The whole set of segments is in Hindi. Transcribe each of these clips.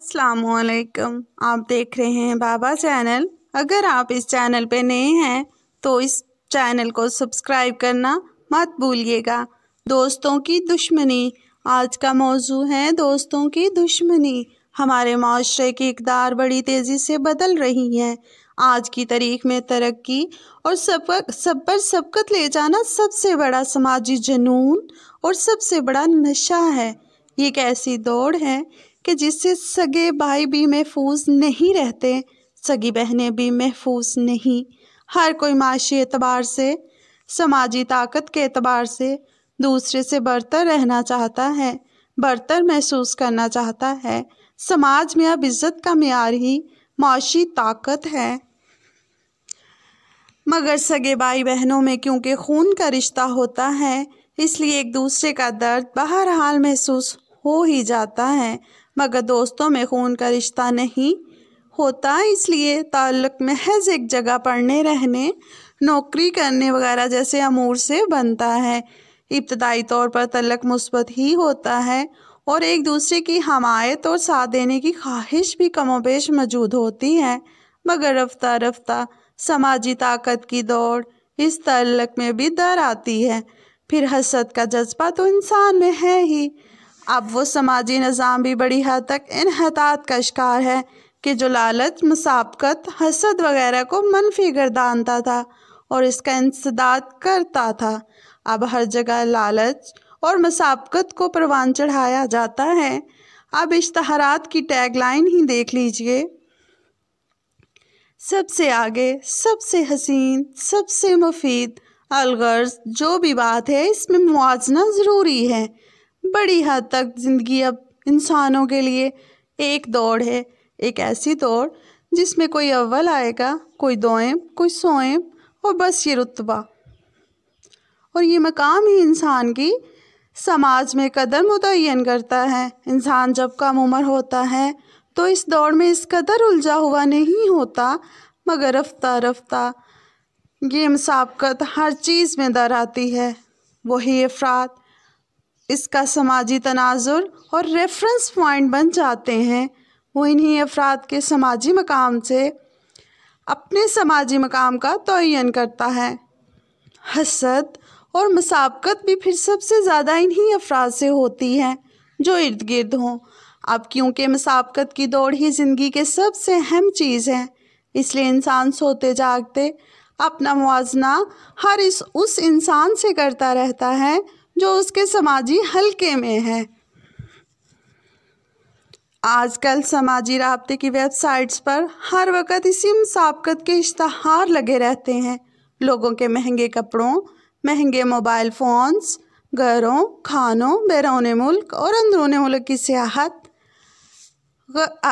असलकम आप देख रहे हैं बाबा चैनल अगर आप इस चैनल पे नए हैं तो इस चैनल को सब्सक्राइब करना मत भूलिएगा दोस्तों की दुश्मनी आज का मौजू है दोस्तों की दुश्मनी हमारे माशरे की इकदार बड़ी तेज़ी से बदल रही है आज की तारीख में तरक्की और सब सब पर सबकत ले जाना सबसे बड़ा समाजी जुनून और सबसे बड़ा नशा है ये कैसी दौड़ है कि जिससे सगे भाई भी महफूज नहीं रहते सगी बहनें भी महफूज नहीं हर कोई माशी एतबार से समाजी ताकत के एतबार से दूसरे से बढ़तर रहना चाहता है बढ़तर महसूस करना चाहता है समाज में अब इज़्ज़त का मैार ही माशी ताकत है मगर सगे भाई बहनों में क्योंकि खून का रिश्ता होता है इसलिए एक दूसरे का दर्द बहर हाल महसूस हो ही जाता है मगर दोस्तों में खून का रिश्ता नहीं होता इसलिए ताल्लुक महज एक जगह पढ़ने रहने नौकरी करने वगैरह जैसे अमूर से बनता है इब्तदाई तौर पर तलक मुस्बत ही होता है और एक दूसरे की हमायत और साथ देने की ख्वाहिश भी कमोबेश मौजूद होती है मगर रफ्ता रफ्ता समाजी ताकत की दौड़ इस तल्लक में भी दर आती है फिर हसद का जज्बा तो इंसान में है ही अब वो समाजी निज़ाम भी बड़ी हद तक इनहतात का शिकार है कि जो लालच मसाबकत हसद वगैरह को मनफी गर्दानता था और इसका इंसदाद करता था अब हर जगह लालच और मसाबकत को परवान चढ़ाया जाता है अब इश्तहारात की टैगलाइन ही देख लीजिए सबसे आगे सबसे हसीन सबसे मुफीद अलगर्ज जो भी बात है इसमें मुआजना ज़रूरी है बड़ी हद तक ज़िंदगी अब इंसानों के लिए एक दौड़ है एक ऐसी दौड़ जिसमें कोई अव्वल आएगा कोई दोएम कोई सोएम और बस ये रुतबा और ये मकाम ही इंसान की समाज में कदर मुतन करता है इंसान जब कम उम्र होता है तो इस दौड़ में इस कदर उलझा हुआ नहीं होता मगर रफ्ता रफ्ता ये मसाबकत हर चीज़ में दर आती है वही अफराद इसका समाजी तनाजुर और रेफरेंस पॉइंट बन जाते हैं वो इन्हीं अफराद के समाजी मकाम से अपने समाजी मकाम का तयन करता है हसद और मसाबकत भी फिर सबसे ज़्यादा इन्हीं अफराद से होती है जो इर्द गिर्द हों अब क्योंकि मसाबकत की दौड़ ही ज़िंदगी के सबसे अहम चीज़ है इसलिए इंसान सोते जागते अपना मुआजना हर इस उस इंसान से करता रहता है जो उसके समाजी हलके में है आजकल समाजी रबते की वेबसाइट्स पर हर वक्त इसी मसाबकत के इश्तहार लगे रहते हैं लोगों के महंगे कपड़ों महंगे मोबाइल फ़ोन्स घरों खानों बैरून मुल्क और अंदरून मुल्क की सियाहत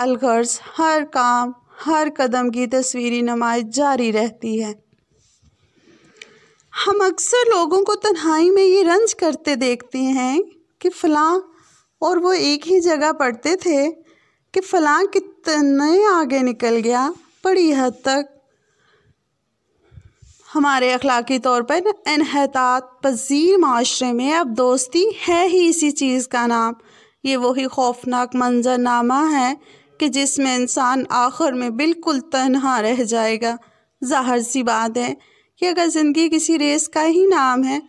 अलगर्स हर काम हर कदम की तस्वीरी नुमाइश जारी रहती है हम अक्सर लोगों को तन्हाई में ये रंज करते देखते हैं कि फ़लाँ और वो एक ही जगह पढ़ते थे कि फ़लाँ कितने आगे निकल गया बड़ी हद तक हमारे अखलाकी तौर पर इनहतात पजीर माशरे में अब दोस्ती है ही इसी चीज़ का नाम ये वही खौफनाक मंजरनामा है कि जिसमें इंसान आखिर में बिल्कुल तन्हा रह जाएगा जाहर सी बात है कि अगर ज़िंदगी किसी रेस का ही नाम है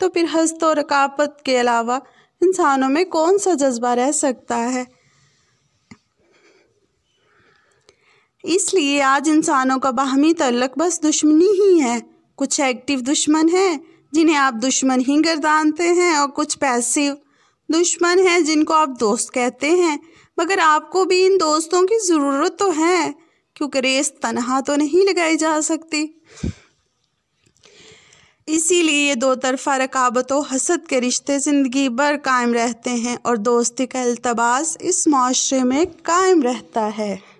तो फिर हस्त और रकाबत के अलावा इंसानों में कौन सा जज्बा रह सकता है इसलिए आज इंसानों का बाहमी तल्लक बस दुश्मनी ही है कुछ एक्टिव दुश्मन हैं जिन्हें आप दुश्मन ही गर्दानते हैं और कुछ पैसिव दुश्मन हैं जिनको आप दोस्त कहते हैं मगर आपको भी इन दोस्तों की ज़रूरत तो है क्योंकि रेस तनहा तो नहीं लगाई जा सकती इसीलिए ये दो तरफ़ा रकाबत व हसद के रिश्ते ज़िंदगी भर कायम रहते हैं और दोस्ती का अल्तबास इस माशरे में कायम रहता है